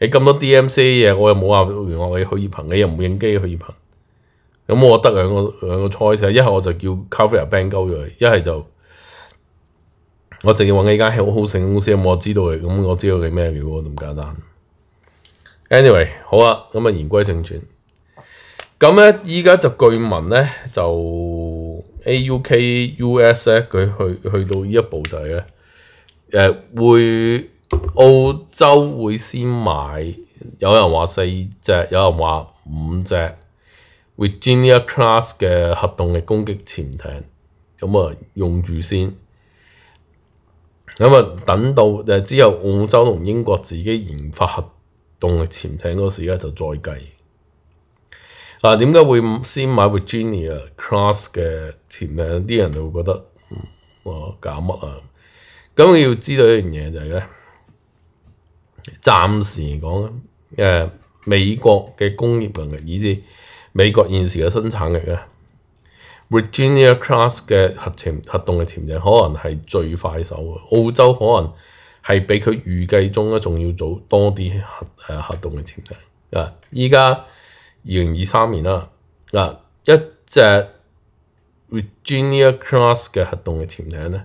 你咁多 D M C 嘢，我又冇話聯絡你许以鹏，你又唔影機许以鹏。咁我得兩個两个 choice，一系我就叫 c o v e r a b a n 鸠咗，佢，一系就我净要揾呢間好好成功公司，有冇我知道嘅？咁我知道佢咩料咁簡單。Anyway，好啊，咁啊言歸正傳。咁咧依家就據聞咧就 A U K U S 咧，佢去去到呢一步就係咧，誒会。澳洲会先买，有人话四只，有人话五只。Virginia Class 嘅合同嘅攻击潜艇咁啊，用住先咁啊，等到诶之后，澳洲同英国自己研发合同嘅潜艇嗰时咧，就再计嗱。点解会先买 Virginia Class 嘅潜艇？啲人就会觉得我搞乜啊？咁你要知道一样嘢就系咧。暫時嚟講咧，美國嘅工業能力，以至美國現時嘅生產力啊，Virginia Class 嘅核潛核動嘅潛艇可能係最快手嘅。澳洲可能係比佢預計中咧仲要早多啲誒核動嘅潛艇。啊，依家二零二三年啦，啊一隻 Virginia Class 嘅核動嘅潛艇咧。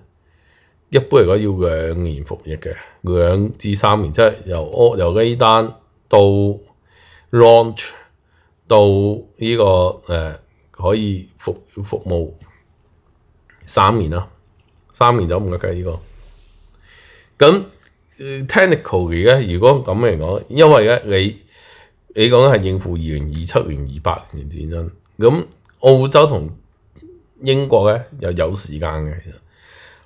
一般嚟講要兩年服役嘅，兩至三年即係由 o 由 A 單到 launch 到呢個誒可以服服務三年啦，三年就咁嘅計呢個。咁 technical 而家如果咁嚟講，因為咧你你講係應付二零二七年二八年戰爭，咁澳洲同英國咧又有時間嘅其實。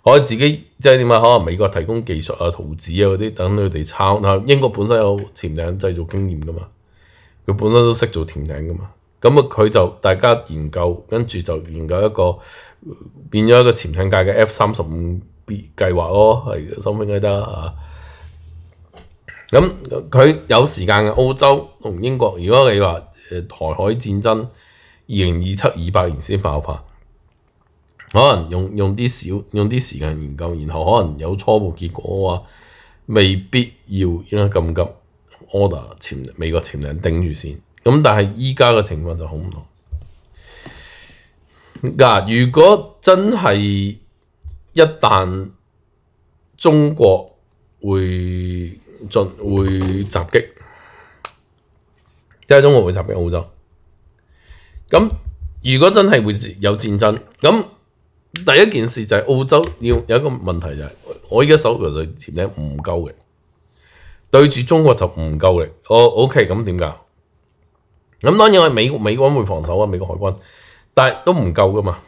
我自己即系点啊？可能美國提供技術啊、圖紙啊嗰啲，等佢哋抄。嗱，英國本身有潛艇製造經驗噶嘛，佢本身都識做潛艇噶嘛。咁啊，佢就大家研究，跟住就研究一個變咗一個潛艇界嘅 F 三十五 B 計劃咯，係收尾得啊。咁佢有時間嘅澳洲同英國，如果你話台海戰爭二零二七二八年先爆發。可能用用啲少用啲时间研究，然后可能有初步结果嘅话，未必要应该咁急 order 潜美国潛艇顶住先。咁但系依家嘅情况就好唔同。嗱，如果真系一旦中国会进会袭击，即系中国会袭击澳洲。咁如果真系会有战争咁。第一件事就係澳洲要有一個問題就係，我依家手頭上潛艇唔夠嘅，對住中國就唔夠嘅。我 OK 咁點解？咁當然我美國美國會防守啊，美國海軍，但係都唔夠噶嘛。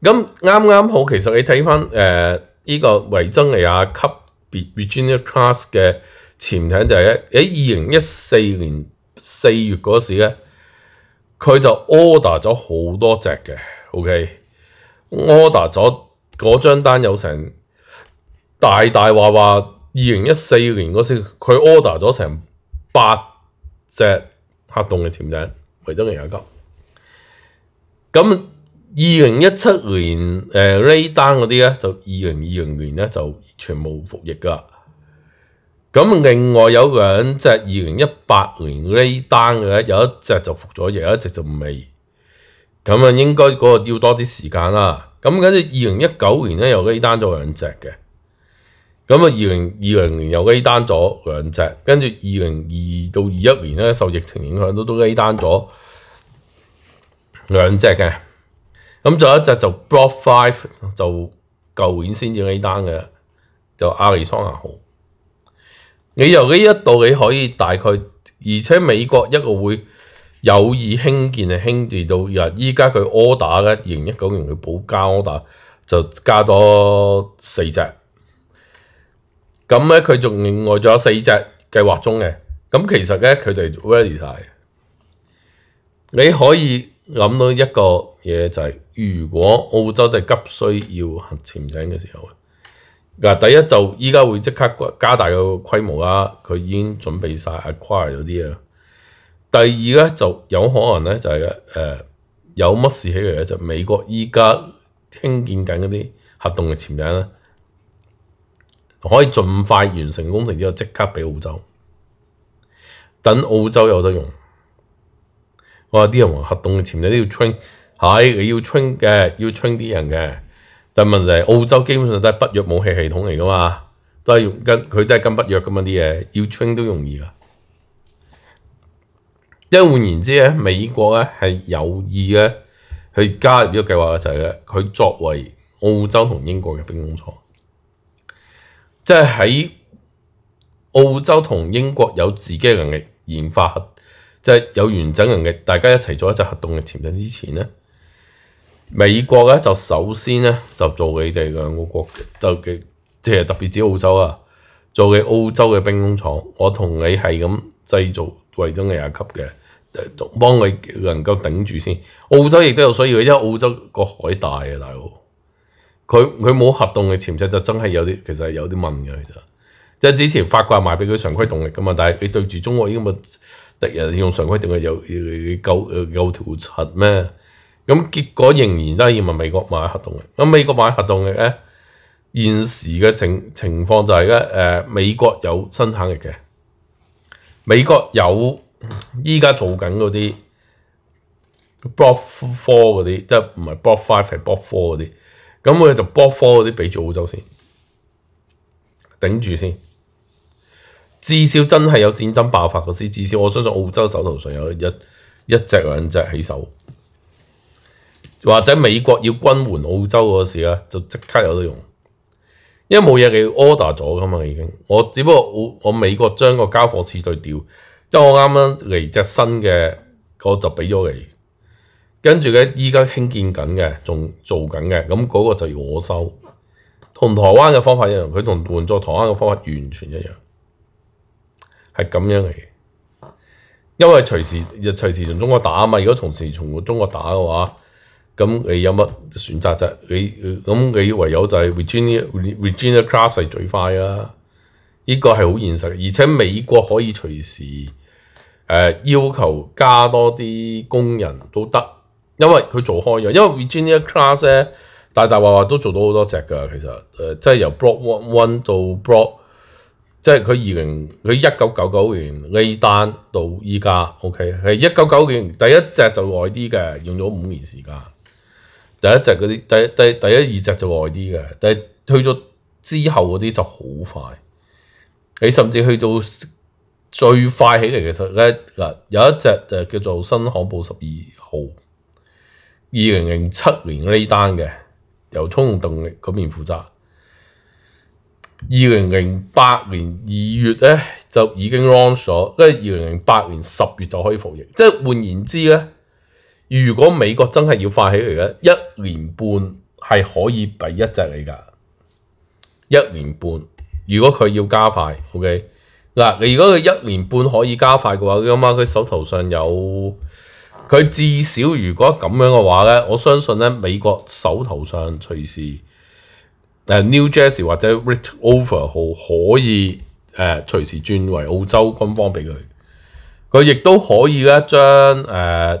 咁啱啱好，其實你睇翻誒依個維珍尼亞級別 Virginia Class 嘅潛艇就係喺二零一四年四月嗰時咧，佢就 order 咗好多隻嘅 OK。order 咗嗰張單有成大大話話，二零一四年嗰時佢 order 咗成八隻黑洞嘅潛艇，其中有一級。咁二零一七年誒 lay 單嗰啲咧，就二零二零年咧就全部服役噶。咁另外有兩隻二零一八年 lay 單嘅咧，有一隻就服咗役，有一隻就未。咁啊，應該嗰個要多啲時間啦。咁跟住二零一九年咧，又 A 單咗兩隻嘅。咁啊，二零二零年又 A 單咗兩隻。跟住二零二到二一年咧，受疫情影響都都 A 單咗兩隻嘅。咁仲有一隻就 b l o c k Five 就舊年先至 A 單嘅，就阿里桑拿號。你由呢一到你可以大概，而且美國一個會。有意興建係興建到日，依家佢 order 咧，零一九年佢補交 order 就加多四隻，咁咧佢仲另外仲有四隻計劃中嘅，咁其實咧佢哋 ready 曬。你可以諗到一個嘢就係，如果澳洲就急需要核潛艇嘅時候啊，嗱第一就依家會即刻加大個規模啦，佢已經準備曬 acquire 咗啲啊。第二咧就有可能咧就係誒有乜事起嚟咧就美國依家興建緊嗰啲核動嘅潛艇啦，可以盡快完成工程之後即刻俾澳洲，等澳洲有得用。我話啲人話核動嘅潛艇都要 train，係你要 train 嘅要 train 啲人嘅，但問題係澳洲基本上都係不約武器系統嚟噶嘛，都係用跟佢都係跟不約咁嘛啲嘢要 train 都容易噶。因换言之咧，美國咧係有意咧去加入呢個計劃嘅，就係咧佢作為澳洲同英國嘅兵工廠，即系喺澳洲同英國有自己嘅能力研發，即係有完整能力，大家一齊做一隻核動嘅潛艇之前咧，美國咧就首先咧就做你哋兩個國就嘅，即係特別指澳洲啊，做嘅澳洲嘅兵工廠，我同你係咁製造。為中廿級嘅，幫你能夠頂住先。澳洲亦都有需要，因為澳洲個海大啊，大佬。佢佢冇合同嘅潛質，就真係有啲其實係有啲問嘅。實即係之前法國賣俾佢常規動力噶嘛，但係你對住中國呢咁嘅敵人用常規動力有夠夠條柒咩？咁結果仍然都係要問美國買核動力。咁美國買核動力咧，現時嘅情情況就係咧，誒美國有生產力嘅。美國有依家做緊嗰啲 block four 嗰啲，即係唔係 block five 係 block four 嗰啲，咁佢就 block four 嗰啲比住澳洲先，頂住先。至少真係有戰爭爆發嗰時，至少我相信澳洲手頭上有一一隻兩隻起手，或者美國要軍援澳洲嗰時咧，就即刻有得用。因冇嘢，你 order 咗噶嘛？已經，我只不過我我美國將個交貨次對掉，即係我啱啱嚟只新嘅，我就俾咗嚟，跟住咧依家興建緊嘅，仲做緊嘅，咁嗰個就要我收。同台灣嘅方法一樣，佢同援助台灣嘅方法完全一樣，係咁樣嚟。因為隨時日隨時從中國打啊嘛，如果同時從中國打嘅話。咁你有乜選擇啫？你咁你唯有就係 Virginia Virginia Class 係最快啊！呢個係好現實，而且美國可以隨時誒要求加多啲工人都得，因為佢做開咗。因為 Virginia Class 大大話話都做到好多隻㗎，其實誒即係由 Block One One 到 Block，即係佢二零佢一九九九年呢單到依家 OK 係一九九九年第一隻就耐啲嘅，用咗五年時間。第一隻嗰啲，第第第一二隻就耐啲嘅，但系去咗之後嗰啲就好快。你甚至去到最快起嚟嘅時候咧，嗱有一隻就叫做新航布十二號，二零零七年呢單嘅，由通用動力嗰邊負責。二零零八年二月咧就已經 launch 咗，跟住二零零八年十月就可以服役。即系換言之咧，如果美國真係要快起嚟咧，一年半係可以俾一隻你噶，一年半。如果佢要加快，OK 嗱，你如果佢一年半可以加快嘅話，咁啊佢手頭上有，佢至少如果咁樣嘅話咧，我相信咧美國手頭上隨時誒 New Jersey 或者 Rate Over 號可以誒隨時轉為澳洲軍方俾佢，佢亦都可以咧將誒。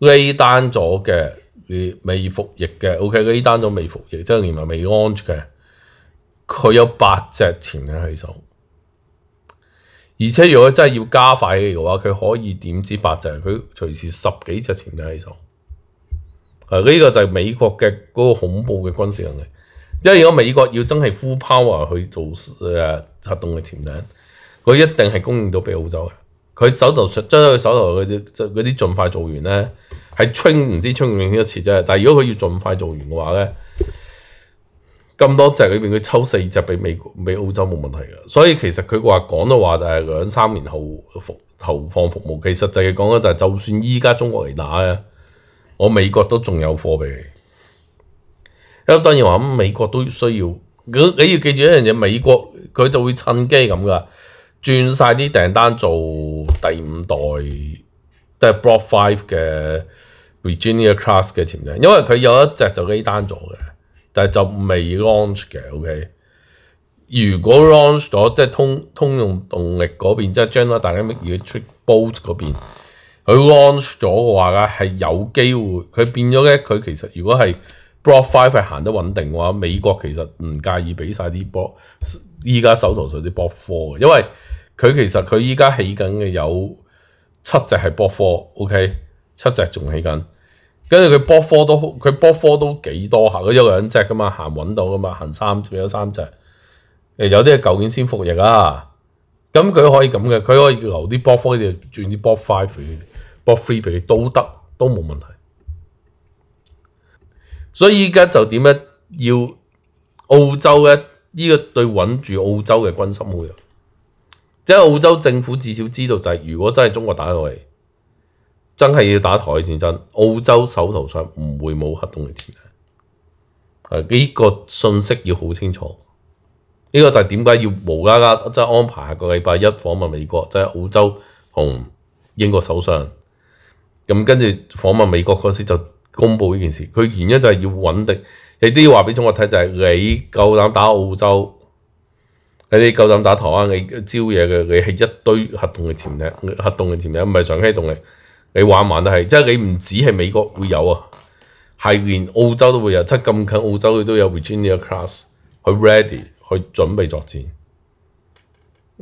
呢單咗嘅未服役嘅，OK，呢單咗未服役，即係連埋未安全嘅，佢有八隻潛艇喺手。而且如果真係要加快嘅話，佢可以點知八隻？佢隨時十幾隻潛艇喺手。呢個就係美國嘅嗰個恐怖嘅軍事能力。即係如果美國要真係呼 e r 去做誒核動嘅潛艇，佢一定係供應到俾澳洲嘅。佢手頭將佢手頭嗰啲嗰啲，盡快做完咧。係清唔知清唔清一次啫。但系如果佢要盡快做完嘅話咧，咁多隻裏边佢抽四隻俾美俾澳洲冇問題嘅。所以其實佢話講到話就系兩三年後服投放服務其實際嘅講紧就係，就算依家中國嚟打啊，我美國都仲有貨俾你。咁當然話咁美國都需要。果你要記住一樣嘢，美國佢就會趁機咁噶，轉晒啲訂單做。第五代，即系 Broad Five 嘅 Virginia Class 嘅潛艇，因为佢有一只就 A 单咗嘅，但系就未 launch 嘅。O K，如果 launch 咗，即系通通用动力嗰边即系将咗大家 Electric Boat 嗰边，佢 launch 咗嘅话咧系有机会，佢变咗咧，佢其实如果系 Broad Five 系行得稳定嘅话，美国其实唔介意俾晒啲波，依家手头上啲 Broad Four，因为。佢其實佢依家起緊嘅有七隻係波科，OK，七隻仲起緊。跟住佢波科都佢博科都幾多下？佢有兩隻噶嘛，行揾到噶嘛，行三仲有三隻。誒，有啲係舊年先服役啊。咁佢可以咁嘅，佢可以留啲波科度轉啲波 five 俾佢，博 three 俾佢都得，都冇問題。所以依家就點咧？要澳洲咧，呢個對穩住澳洲嘅軍心會。即系澳洲政府至少知道就系，如果真系中国打落嚟，真系要打台战争，澳洲手头上唔会冇核动力弹。呢个信息要好清楚。呢个就系点解要无啦啦即系安排下个礼拜一访问美国，就系澳洲同英国首相。咁跟住访问美国嗰时就公布呢件事，佢原因就系要稳定，亦都要话俾中国睇就系你够胆打澳洲。你夠膽打台灣？你招嘢嘅，你係一堆核動嘅潛艇，核動嘅潛艇唔係常規動力，你玩玩都係。即係你唔止係美國會有啊，係連澳洲都會有。出咁近澳洲佢都有 Virginia Class，佢 ready，佢準備作戰。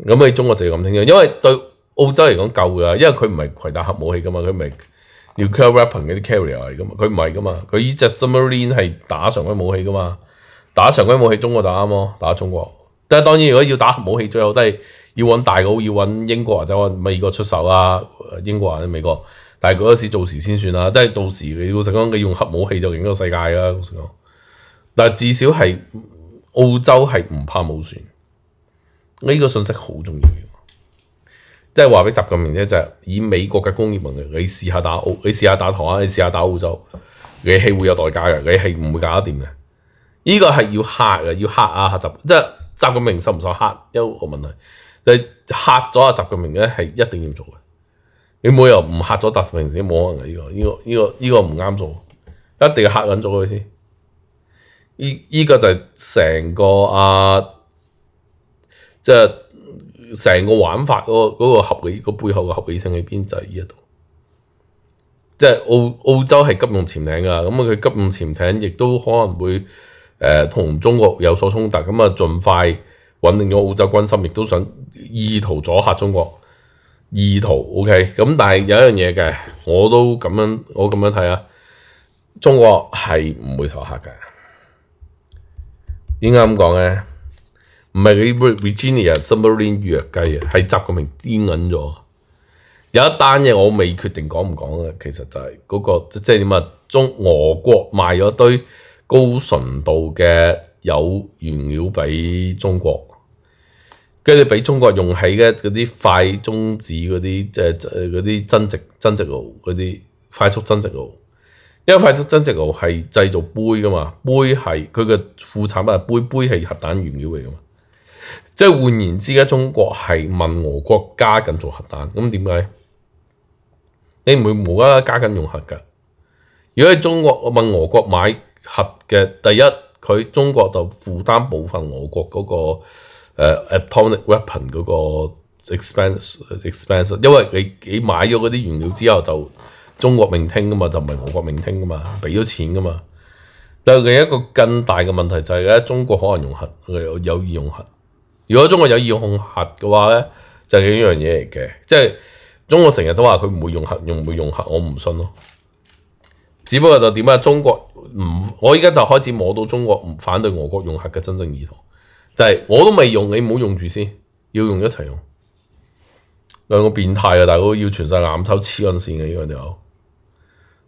咁你中國就係咁聽嘅，因為對澳洲嚟講夠㗎，因為佢唔係攜帶核武器噶嘛，佢咪 r e u c r e weapon 嗰啲 carrier 嚟噶嘛，佢唔係噶嘛。佢呢只 submarine 係打常規武器噶嘛，打常規武器中國打啱嘛，打中國。但當然，如果要打核武器，最后都係要揾大佬，要揾英國或者揾美國出手啊！英國或者美國，但系嗰时做事先算啦。即係到時，你老實講，你用核武器就影響世界啦。老实讲，但系至少係澳洲係唔怕武船，呢個信息好重要。即係話俾習近平聽，就係以美國嘅工業能力，你試下打澳，你試下打台，你試下打澳洲，你系會有代價嘅，你系唔會搞得掂嘅。呢個係要嚇嘅，要嚇啊嚇習，即系。習近平受唔受嚇一個問題，你嚇咗阿習近平咧係一定要做嘅，你冇又唔嚇咗習近平你冇可能嘅呢個呢個呢個呢個唔啱做，一定要嚇緊咗佢先。依依個就係成個阿即係成個玩法嗰個嗰個合理個背後嘅合理性喺邊就係呢一度，即係澳澳洲係急用潛艇㗎，咁佢急用潛艇亦都可能會。誒同中國有所衝突，咁啊盡快穩定咗澳洲軍心，亦都想意圖阻嚇中國，意圖 OK。咁但係有一樣嘢嘅，我都咁樣我咁樣睇啊，中國係唔會阻嚇嘅。點解咁講咧？唔係佢 Virginia submarine 弱雞啊，係习近平癲銀咗。有一單嘢我未決定講唔講嘅，其實就係嗰個即係點啊？中俄國賣咗堆。高純度嘅有原料俾中國，跟住俾中國用喺嘅嗰啲快中子嗰啲，即誒嗰啲增值增值爐嗰啲快速增值爐，因為快速增值爐係製造杯噶嘛，杯係佢嘅副產品，杯杯係核彈原料嚟噶嘛，即係換言之，中國係問俄國加緊做核彈，咁點解？你唔會無啦啦加緊用核噶？如果係中國問俄國買？核嘅第一，佢中國就負擔部分我國嗰個誒 atomic weapon 嗰個 expense expense，因為你你買咗嗰啲原料之後，就中國命聽噶嘛，就唔係我國命聽噶嘛，俾咗錢噶嘛。但係另一個更大嘅問題就係咧，中國可能用核，有有意用核。如果中國有意用核嘅話咧，就係呢樣嘢嚟嘅，即係中國成日都話佢唔會用核，用唔會用核，我唔信咯。只不過就點啊，中國。唔，我依家就開始摸到中國唔反對俄國用核嘅真正意圖，但系我都未用，你唔好用住先，要用一齐用。兩個變態啊！大佬要全世眼抽黐根線嘅呢個就，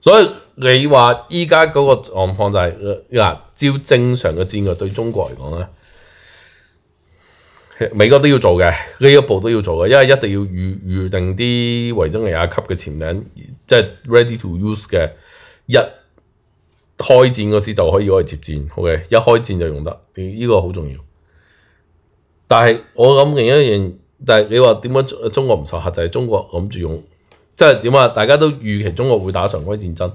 所以你話依家嗰個狀況就係，嗱照正常嘅戰略對中國嚟講咧，美國都要做嘅呢一步都要做嘅，因為一定要預預定啲維珍尼亞級嘅潛艇，即係 ready to use 嘅一。开战嗰时就可以可以接战，OK，一开战就用得，呢个好重要。但系我谂另一样，但系你话点解中国唔受核？就系中国谂住用，即系点啊？大家都预期中国会打常规战争，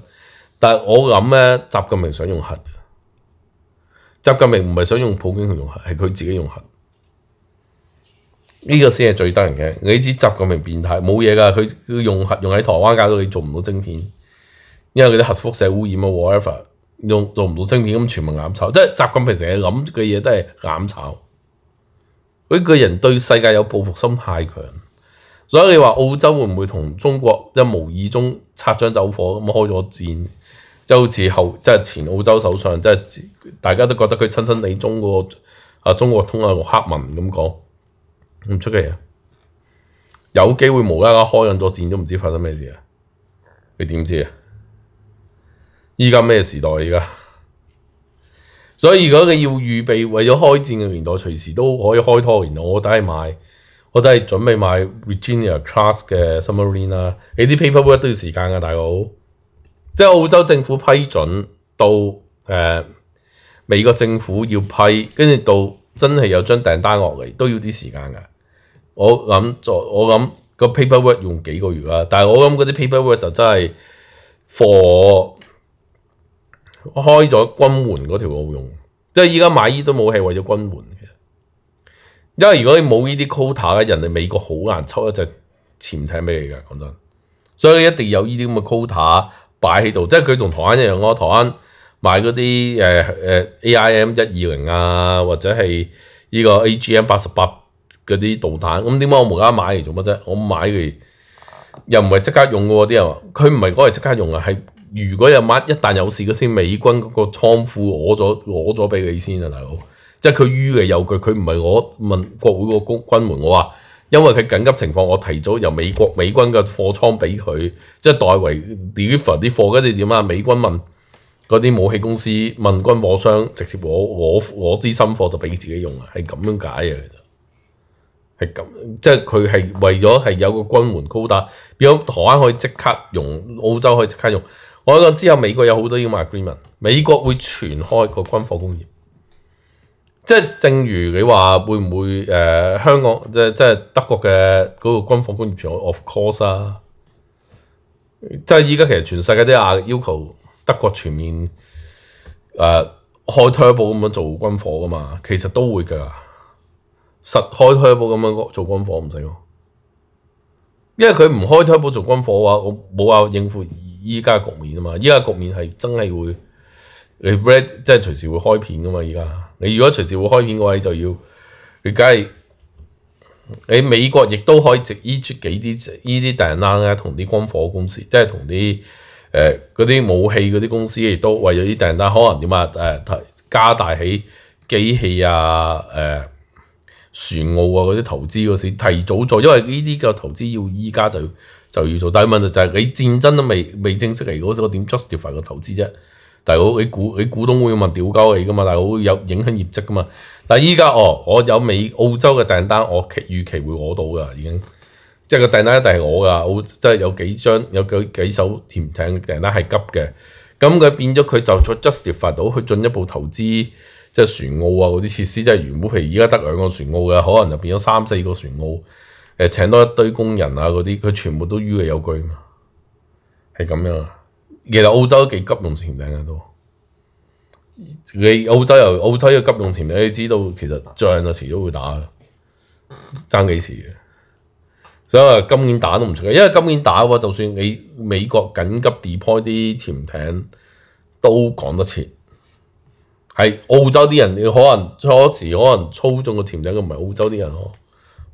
但系我谂咧，习近平想用核。习近平唔系想用普京用核，系佢自己用核。呢个先系最得人嘅。你知习近平变态，冇嘢噶，佢用核用喺台湾搞到你做唔到晶片，因为佢啲核辐射污染啊，whatever。用做唔到精片咁，全民揞炒，即係習近平成日谂嘅嘢都係揞炒。佢個人對世界有报复心太強，所以你話澳洲會唔會同中國一無意中擦枪走火咁開咗戰？即系好似后即系前澳洲首相，即係大家都覺得佢親身地中嗰啊中国通啊個黑文咁講，唔出奇啊！有機會無啦啦開紧咗戰都唔知發生咩事啊！你點知啊？依家咩时代？依家，所以如果你要预备为咗开战嘅年代，随时都可以开拖。然后我都系买，我都系准备买 Virginia Class 嘅 Submarine 啦。你啲 paperwork 都要时间噶，大佬。即系澳洲政府批准到诶美国政府要批，跟住到真系有张订单落嚟，都要啲时间噶。我谂就我谂个 paperwork 用几个月啦。但系我谂嗰啲 paperwork 就真系 r 開咗軍援嗰條冇用，即系依家買依都冇係為咗軍援嘅，因為如果你冇呢啲 quota 咧，人哋美國好難抽一隻潛艇俾你噶，講真，所以一定有呢啲咁嘅 quota 擺喺度，即係佢同台灣一樣咯。台灣買嗰啲诶诶 A I M 一二零啊，或者係呢個 A G M 八十八嗰啲導彈，咁點解我冇家買嚟做乜啫？我買嚟又唔係即刻用嘅喎，啲人話佢唔係嗰個即刻用啊，系。如果有乜一旦有事嗰先，美軍嗰個倉庫攞咗攞咗俾你先啊，大佬！即係佢於嘅有佢，佢唔係我問國會個軍门，我話，因為佢緊急情況，我提早由美國美軍嘅貨倉俾佢，即係代為 deliver 啲貨。跟住點啊？美軍問嗰啲武器公司問軍火商，直接攞攞攞啲新貨就俾自己用啊，係咁樣解嘅。其實係咁，即係佢係為咗係有個軍援高達，變咗台灣可以即刻用，澳洲可以即刻用。我讲之后，美国有好多 agreement，美国会全开个军火工业，即系正如你话会唔会诶？香港即系即系德国嘅嗰个军火工业全 o f course 啊，即系依家其实全世界都啊要求德国全面诶开 turbo 咁样做军火噶嘛，其实都会噶实开 turbo 咁样做军火唔使，因为佢唔开 turbo 做军火嘅话，我冇话应付。依家局面啊嘛，依家局面係真係會你 red 即係隨時會開片噶嘛，依家你如果隨時會開片嘅話，就要你梗系你美國亦都可以直依啲幾啲依啲訂單咧，同啲軍火公司，即係同啲诶嗰啲武器嗰啲公司亦都為咗啲訂單，可能點啊诶提加大起機器啊誒船澳啊嗰啲投資嗰時提早做，因為呢啲嘅投資要依家就。就要做，但系問題就係你戰爭都未未正式嚟，我點 justify 个投資啫？大佬，你股你股东會問屌鳩你噶嘛？大佬有影響業績噶嘛？但係依家哦，我有美澳洲嘅訂單，我期預期會攞到噶，已經即係個訂單一定係我噶，即係有幾張有幾几艘潜艇訂單係急嘅，咁佢變咗佢就再 justify 到去進一步投資即係船澳啊嗰啲設施，即係原本譬如依家得兩個船澳嘅，可能就變咗三四個船澳。誒請多一堆工人啊！嗰啲佢全部都於係有據嘛，係咁樣。其實澳洲都幾急用潛艇嘅都，你澳洲又澳洲嘅急用潛艇，你知道其實仗就遲早會打爭幾時嘅。所以今年打都唔出，因為今年打嘅話，就算你美國緊急 deploy 啲潛艇都講得切，係澳洲啲人，你可能初時可能操縱個潛艇嘅唔係澳洲啲人哦。